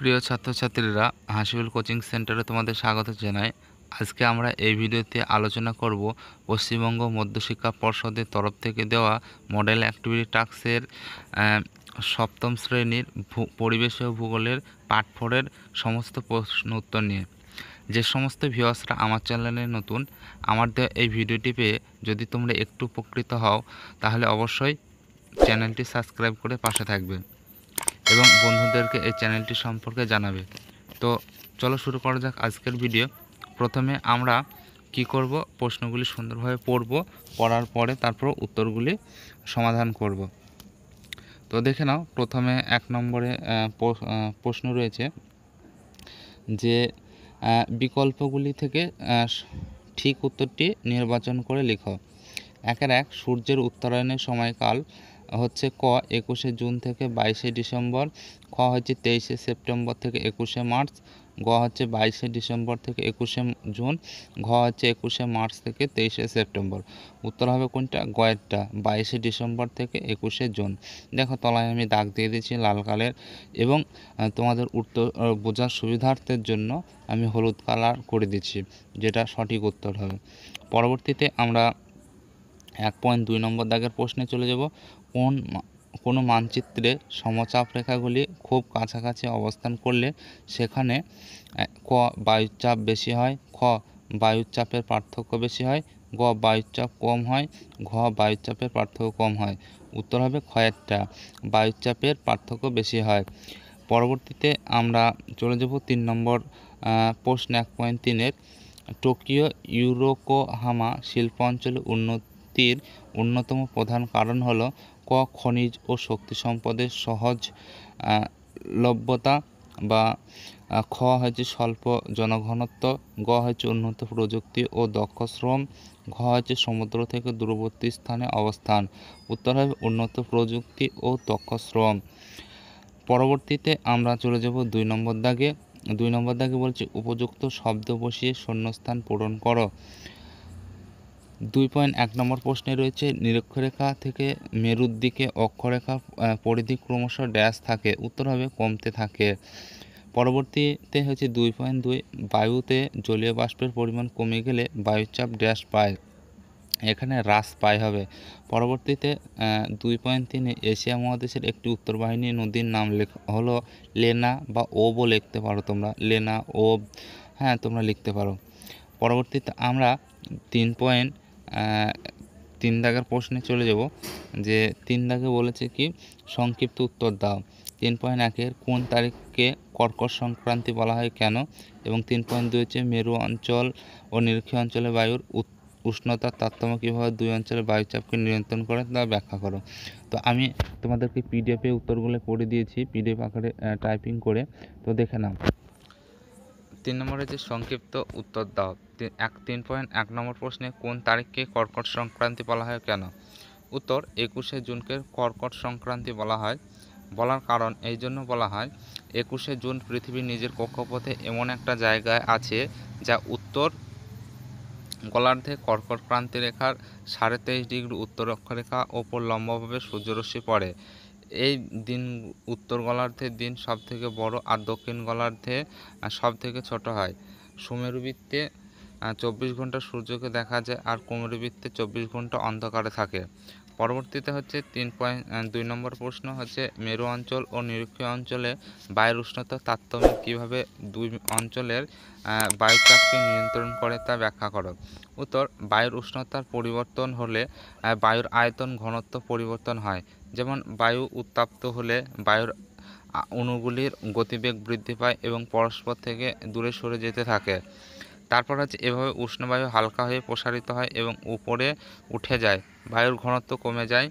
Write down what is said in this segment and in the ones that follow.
প্রিয় ছাত্রছাত্রীরা হাসিবুল কোচিং সেন্টারে তোমাদের স্বাগত জানাই আজকে আমরা এই ভিডিওতে আলোচনা করব পশ্চিমবঙ্গ মধ্যশিক্ষা পর্ষদের তরফ থেকে দেওয়া মডেল অ্যাক্টিভিটি টাস্কের সপ্তম শ্রেণীর পরিবেশ ও ভূগোলের পাঠ ফোরের সমস্ত প্রশ্ন উত্তর নিয়ে যে সমস্ত ভিউয়ার্সরা আমার চ্যানেলে নতুন আমার দেওয়া এই ভিডিওটি পেয়ে যদি তোমরা একটু উপকৃত হও তাহলে অবশ্যই চ্যানেলটি সাবস্ক্রাইব করে পাশে থাকবে এবং বন্ধুদেরকে এই চ্যানেলটি সম্পর্কে জানাবে তো চলো শুরু করা যাক আজকের ভিডিও প্রথমে আমরা কি করব প্রশ্নগুলি সুন্দরভাবে পড়ব পড়ার পরে তারপর উত্তরগুলি সমাধান করব তো দেখে নাও প্রথমে এক নম্বরে প্রশ্ন রয়েছে যে বিকল্পগুলি থেকে ঠিক উত্তরটি নির্বাচন করে লিখো একের এক সূর্যের উত্তরায়ণের সময়কাল হচ্ছে ক একুশে জুন থেকে বাইশে ডিসেম্বর খ হচ্ছে তেইশে সেপ্টেম্বর থেকে একুশে মার্চ গ হচ্ছে বাইশে ডিসেম্বর থেকে একুশে জুন ঘ হচ্ছে একুশে মার্চ থেকে তেইশে সেপ্টেম্বর উত্তর হবে কোনটা গয়েরটা বাইশে ডিসেম্বর থেকে একুশে জুন দেখো তলায় আমি দাগ দিয়ে দিয়েছি লাল কালের এবং তোমাদের উত্তর বোঝার সুবিধার্থের জন্য আমি হলুদ কালার করে দিচ্ছি যেটা সঠিক উত্তর হবে পরবর্তীতে আমরা এক পয়েন্ট দুই নম্বর দাগের প্রশ্নে চলে যাব কোন কোনো মানচিত্রে সমচাপ রেখাগুলি খুব কাছাকাছি অবস্থান করলে সেখানে ক বায়ুর চাপ বেশি হয় খ বায়ুর চাপের পার্থক্য বেশি হয় গ বায়ুর চাপ কম হয় ঘ বায়ুর চাপের পার্থক্য কম হয় উত্তর হবে ক্ষয়েরটা বায়ুর চাপের পার্থক্য বেশি হয় পরবর্তীতে আমরা চলে যাব তিন নম্বর প্রশ্ন এক পয়েন্ট তিনের টোকিও ইউরোকোহামা শিল্প অঞ্চলে উন্নতির অন্যতম প্রধান কারণ হলো ক খনিজ ও শক্তি সম্পদের সহজ লভ্যতা বা খ হচ্ছে স্বল্প জনঘনত্ব গ হচ্ছে উন্নত প্রযুক্তি ও দক্ষ শ্রম ঘ হচ্ছে সমুদ্র থেকে দূরবর্তী স্থানে অবস্থান উত্তর হবে উন্নত প্রযুক্তি ও দক্ষ শ্রম পরবর্তীতে আমরা চলে যাব দুই নম্বর দাগে দুই নম্বর দাগে বলছি উপযুক্ত শব্দ বসিয়ে শূন্যস্থান পূরণ করো দুই পয়েন্ট এক নম্বর প্রশ্নে রয়েছে নিরক্ষরেখা থেকে মেরুর দিকে অক্ষরেখা পরিধি ক্রমশ ড্যাশ থাকে উত্তর হবে কমতে থাকে পরবর্তীতে হচ্ছে দুই পয়েন্ট দুই বায়ুতে জলীয় বাষ্পের পরিমাণ কমে গেলে বায়ুচাপ ড্যাশ পায় এখানে হ্রাস পায় হবে পরবর্তীতে দুই পয়েন্ট তিনে এশিয়া মহাদেশের একটি উত্তর বাহিনী নদীর নাম লেখ হলো লেনা বা ওবও লিখতে পারো তোমরা লেনা ওব হ্যাঁ তোমরা লিখতে পারো পরবর্তীতে আমরা তিন পয়েন্ট তিন দাগের প্রশ্নে চলে যাব যে তিন দাগে বলেছে কি সংক্ষিপ্ত উত্তর দাও তিন পয়েন্ট একের কোন তারিখকে কর্কট সংক্রান্তি বলা হয় কেন এবং তিন পয়েন্ট দুই হচ্ছে মেরু অঞ্চল ও নিরক্ষী অঞ্চলে বায়ুর উষ্ণতার তারতম্য কীভাবে দুই অঞ্চলের বায়ুচাপকে নিয়ন্ত্রণ করে তা ব্যাখ্যা করো তো আমি তোমাদেরকে পিডিএফে উত্তরগুলো পড়ে দিয়েছি পিডিএফ আকারে টাইপিং করে তো দেখে নাও তিন নম্বরে যে সংক্ষিপ্ত উত্তর দাও এক তিন পয়েন্ট এক নম্বর প্রশ্নে কোন তারিখকে কর্কট সংক্রান্তি বলা হয় কেন উত্তর একুশে জুনকে কর্কট সংক্রান্তি বলা হয় বলার কারণ এই জন্য বলা হয় একুশে জুন পৃথিবীর নিজের কক্ষপথে এমন একটা জায়গায় আছে যা উত্তর গোলার্ধে কর্কট রেখার সাড়ে তেইশ ডিগ্রি উত্তর অক্ষরেখা ওপর লম্বভাবে সূর্যরশ্মি পড়ে এই দিন উত্তর গোলার্ধের দিন সবথেকে বড় আর দক্ষিণ গোলার্ধে সবথেকে ছোট হয় সুমেরুবৃত্তে চব্বিশ ঘন্টা সূর্যকে দেখা যায় আর কুমড়ি চব্বিশ ঘন্টা অন্ধকারে থাকে পরবর্তীতে হচ্ছে তিন পয়েন্ট দুই নম্বর প্রশ্ন হচ্ছে মেরু অঞ্চল ও নিরক্ষীয় অঞ্চলে বায়ুর উষ্ণতা তারতম্য কীভাবে দুই অঞ্চলের বায়ুচাপকে নিয়ন্ত্রণ করে তা ব্যাখ্যা করো উত্তর বায়ুর উষ্ণতার পরিবর্তন হলে বায়ুর আয়তন ঘনত্ব পরিবর্তন হয় যেমন বায়ু উত্তাপ্ত হলে বায়ুর অণুগুলির গতিবেগ বৃদ্ধি পায় এবং পরস্পর থেকে দূরে সরে যেতে থাকে তারপর হচ্ছে এভাবে উষ্ণবায়ু হালকা হয়ে প্রসারিত হয় এবং উপরে উঠে যায় বায়ুর ঘনত্ব কমে যায়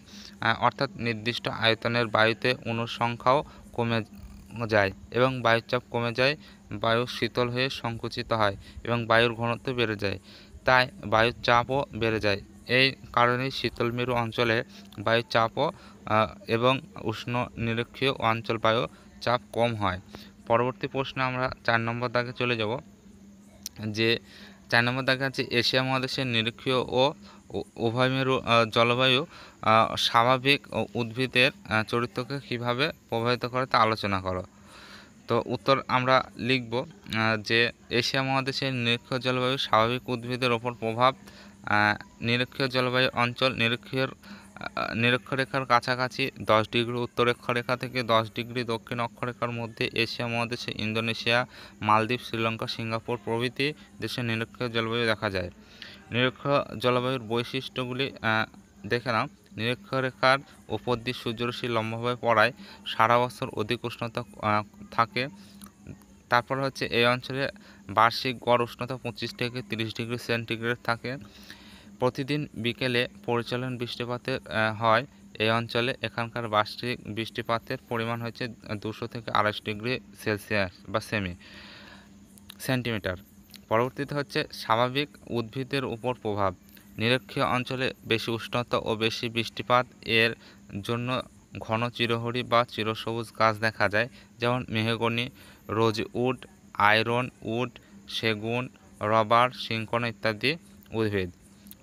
অর্থাৎ নির্দিষ্ট আয়তনের বায়ুতে অনুসংখ্যাও সংখ্যাও কমে যায় এবং বায়ুর চাপ কমে যায় বায়ু শীতল হয়ে সংকুচিত হয় এবং বায়ুর ঘনত্ব বেড়ে যায় তাই বায়ুর চাপও বেড়ে যায় এই কারণে শীতল মেরু অঞ্চলে বায়ুর চাপও এবং উষ্ণ নিরক্ষীয় অঞ্চল বায়ু চাপ কম হয় পরবর্তী প্রশ্ন আমরা চার নম্বর দাগে চলে যাব যে চার নম্বর দেখা যাচ্ছে এশিয়া মহাদেশের নিরক্ষীয় ও উভয়মেরু জলবায়ু স্বাভাবিক উদ্ভিদের চরিত্রকে কিভাবে প্রভাবিত করে তা আলোচনা করো তো উত্তর আমরা লিখব যে এশিয়া মহাদেশের নিরক্ষ জলবায়ু স্বাভাবিক উদ্ভিদের ওপর প্রভাব নিরক্ষীয় জলবায়ু অঞ্চল নিরক্ষীয় নিরক্ষরেখার কাছাকাছি দশ ডিগ্রি উত্তরেক্ষরেখা থেকে দশ ডিগ্রি দক্ষিণ অক্ষরেখার মধ্যে এশিয়া মহাদেশে ইন্দোনেশিয়া মালদ্বীপ শ্রীলঙ্কা সিঙ্গাপুর প্রভৃতি দেশে নিরক্ষ জলবায়ু দেখা যায় নিরক্ষ জলবায়ুর বৈশিষ্ট্যগুলি দেখে নাও নিরক্ষরেখার উপর দিয়ে সূর্যরশ্মি লম্বভাবে পড়ায় সারা বছর অধিক উষ্ণতা থাকে তারপর হচ্ছে এই অঞ্চলে বার্ষিক গড় উষ্ণতা পঁচিশ থেকে তিরিশ ডিগ্রি সেন্টিগ্রেড থাকে প্রতিদিন বিকেলে পরিচালন বৃষ্টিপাতের হয় এই অঞ্চলে এখানকার বার্ষিক বৃষ্টিপাতের পরিমাণ হচ্ছে দুশো থেকে আড়াইশো ডিগ্রি সেলসিয়াস বা সেমি সেন্টিমিটার পরবর্তীতে হচ্ছে স্বাভাবিক উদ্ভিদের উপর প্রভাব নিরক্ষীয় অঞ্চলে বেশি উষ্ণতা ও বেশি বৃষ্টিপাত এর জন্য ঘন চিরহরি বা চিরসবুজ গাছ দেখা যায় যেমন মেহগনি উড আয়রন উড সেগুন রবার শিঙ্কন ইত্যাদি উদ্ভিদ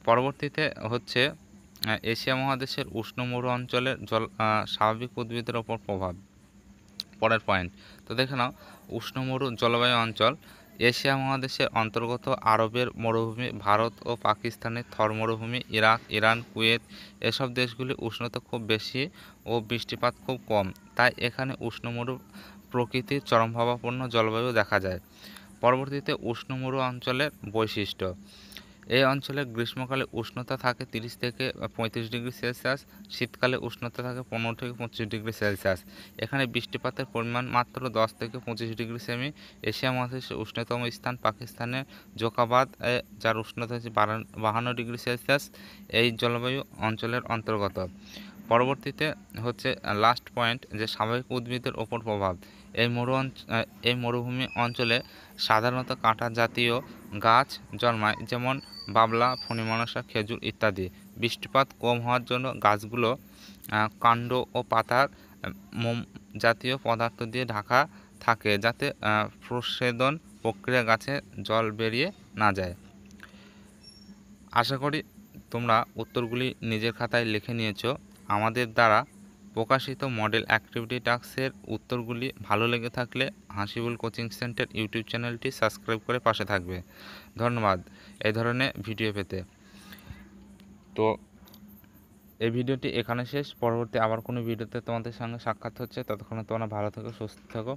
পরবর্তীতে হচ্ছে এশিয়া মহাদেশের উষ্ণ মরু অঞ্চলের জল স্বাভাবিক উদ্ভিদের ওপর প্রভাব পরের পয়েন্ট তো দেখে নাও উষ্ণ মরু জলবায়ু অঞ্চল এশিয়া মহাদেশের অন্তর্গত আরবের মরুভূমি ভারত ও পাকিস্তানের থর মরুভূমি ইরাক ইরান কুয়েত এসব দেশগুলি উষ্ণতা খুব বেশি ও বৃষ্টিপাত খুব কম তাই এখানে উষ্ণ মরু প্রকৃতির চরমভাবাপন্ন জলবায়ু দেখা যায় পরবর্তীতে উষ্ণ মরু অঞ্চলের বৈশিষ্ট্য এই অঞ্চলে গ্রীষ্মকালে উষ্ণতা থাকে তিরিশ থেকে পঁয়ত্রিশ ডিগ্রি সেলসিয়াস শীতকালে উষ্ণতা থাকে পনেরো থেকে পঁচিশ ডিগ্রি সেলসিয়াস এখানে বৃষ্টিপাতের পরিমাণ মাত্র দশ থেকে পঁচিশ ডিগ্রি সেমি এশিয়া মহাদেশে উষ্ণতম স্থান পাকিস্তানের জোকাবাদ যার উষ্ণতা হচ্ছে বাহান্ন ডিগ্রি সেলসিয়াস এই জলবায়ু অঞ্চলের অন্তর্গত পরবর্তীতে হচ্ছে লাস্ট পয়েন্ট যে স্বাভাবিক উদ্ভিদের ওপর প্রভাব এই মরু এই মরুভূমি অঞ্চলে সাধারণত কাঁটা জাতীয় গাছ জন্মায় যেমন বাবলা ফণিমানসা খেজুর ইত্যাদি বৃষ্টিপাত কম হওয়ার জন্য গাছগুলো কাণ্ড ও পাতার মোম জাতীয় পদার্থ দিয়ে ঢাকা থাকে যাতে প্রসেদন প্রক্রিয়া গাছে জল বেরিয়ে না যায় আশা করি তোমরা উত্তরগুলি নিজের খাতায় লিখে নিয়েছ আমাদের দ্বারা প্রকাশিত মডেল অ্যাক্টিভিটি টাস্কের উত্তরগুলি ভালো লেগে থাকলে হাসিবুল কোচিং সেন্টার ইউটিউব চ্যানেলটি সাবস্ক্রাইব করে পাশে থাকবে ধন্যবাদ এই ধরনের ভিডিও পেতে তো এই ভিডিওটি এখানে শেষ পরবর্তী আবার কোনো ভিডিওতে তোমাদের সঙ্গে সাক্ষাৎ হচ্ছে ততক্ষণে তোমরা ভালো থেকো সুস্থ থাকো